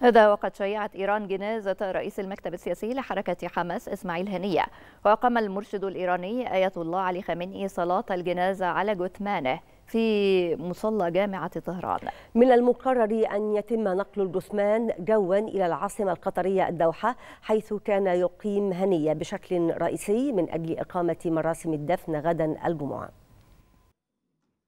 هذا وقد شيعت إيران جنازة رئيس المكتب السياسي لحركة حماس إسماعيل هنية وأقام المرشد الإيراني آية الله علي خامنئي صلاة الجنازة على جثمانه في مصلى جامعة طهران من المقرر أن يتم نقل الجثمان جوا إلى العاصمة القطرية الدوحة حيث كان يقيم هنية بشكل رئيسي من أجل إقامة مراسم الدفن غدا الجمعة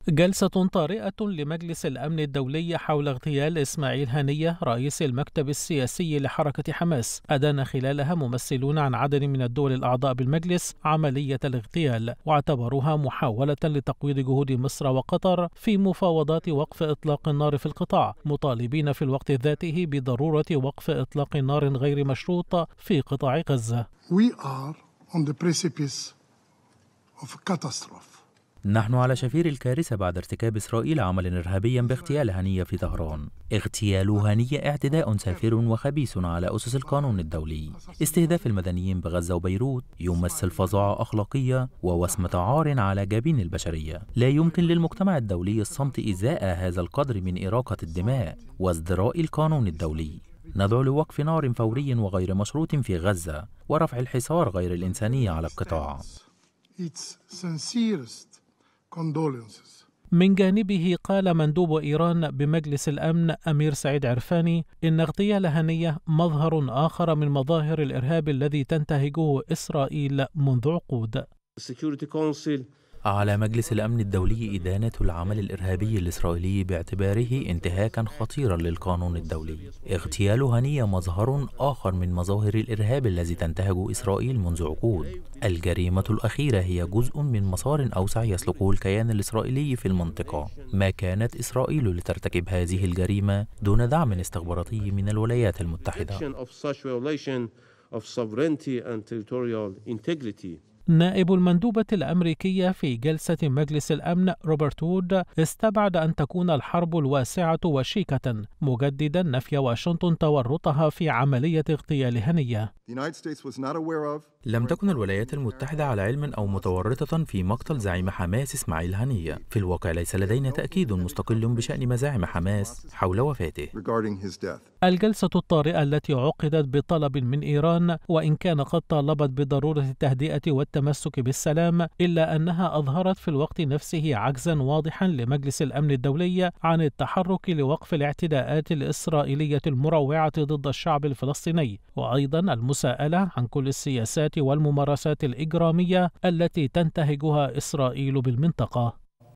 جلسة طارئة لمجلس الأمن الدولي حول اغتيال إسماعيل هنية رئيس المكتب السياسي لحركة حماس أدان خلالها ممثلون عن عدد من الدول الأعضاء بالمجلس عملية الاغتيال واعتبروها محاولة لتقويض جهود مصر وقطر في مفاوضات وقف إطلاق النار في القطاع مطالبين في الوقت ذاته بضرورة وقف إطلاق نار غير مشروط في قطاع غزة We are on the precipice of catastrophe. نحن على شفير الكارثة بعد ارتكاب إسرائيل عملا إرهابيا باغتيال هنية في طهران اغتيال هنية اعتداء سافر وخبيث على أسس القانون الدولي استهداف المدنيين بغزة وبيروت يمثل فظاعة أخلاقية ووسمة عار على جبين البشرية لا يمكن للمجتمع الدولي الصمت إزاء هذا القدر من إراقة الدماء وازدراء القانون الدولي ندعو لوقف نار فوري وغير مشروط في غزة ورفع الحصار غير الإنساني على القطاع It's sincerest من جانبه قال مندوب إيران بمجلس الأمن أمير سعيد عرفاني إن اغتيال هنية مظهر آخر من مظاهر الإرهاب الذي تنتهجه إسرائيل منذ عقود. على مجلس الأمن الدولي إدانة العمل الإرهابي الإسرائيلي باعتباره انتهاكا خطيرا للقانون الدولي اغتيال هنية مظهر آخر من مظاهر الإرهاب الذي تنتهج إسرائيل منذ عقود الجريمة الأخيرة هي جزء من مسار أوسع يسلكه الكيان الإسرائيلي في المنطقة ما كانت إسرائيل لترتكب هذه الجريمة دون دعم استخباراتي من الولايات المتحدة نائب المندوبة الأمريكية في جلسة مجلس الأمن روبرت وود استبعد أن تكون الحرب الواسعة وشيكة مجددا نفي واشنطن تورطها في عملية اغتيال هنية لم تكن الولايات المتحدة على علم أو متورطة في مقتل زعيم حماس إسماعيل هنية في الواقع ليس لدينا تأكيد مستقل بشأن مزاعم حماس حول وفاته الجلسة الطارئة التي عقدت بطلب من إيران وإن كان قد طالبت بضرورة التهدئة والتفاوض التمسك بالسلام إلا أنها أظهرت في الوقت نفسه عجزا واضحا لمجلس الأمن الدولي عن التحرك لوقف الاعتداءات الإسرائيلية المروعة ضد الشعب الفلسطيني وأيضا المساءلة عن كل السياسات والممارسات الإجرامية التي تنتهجها إسرائيل بالمنطقة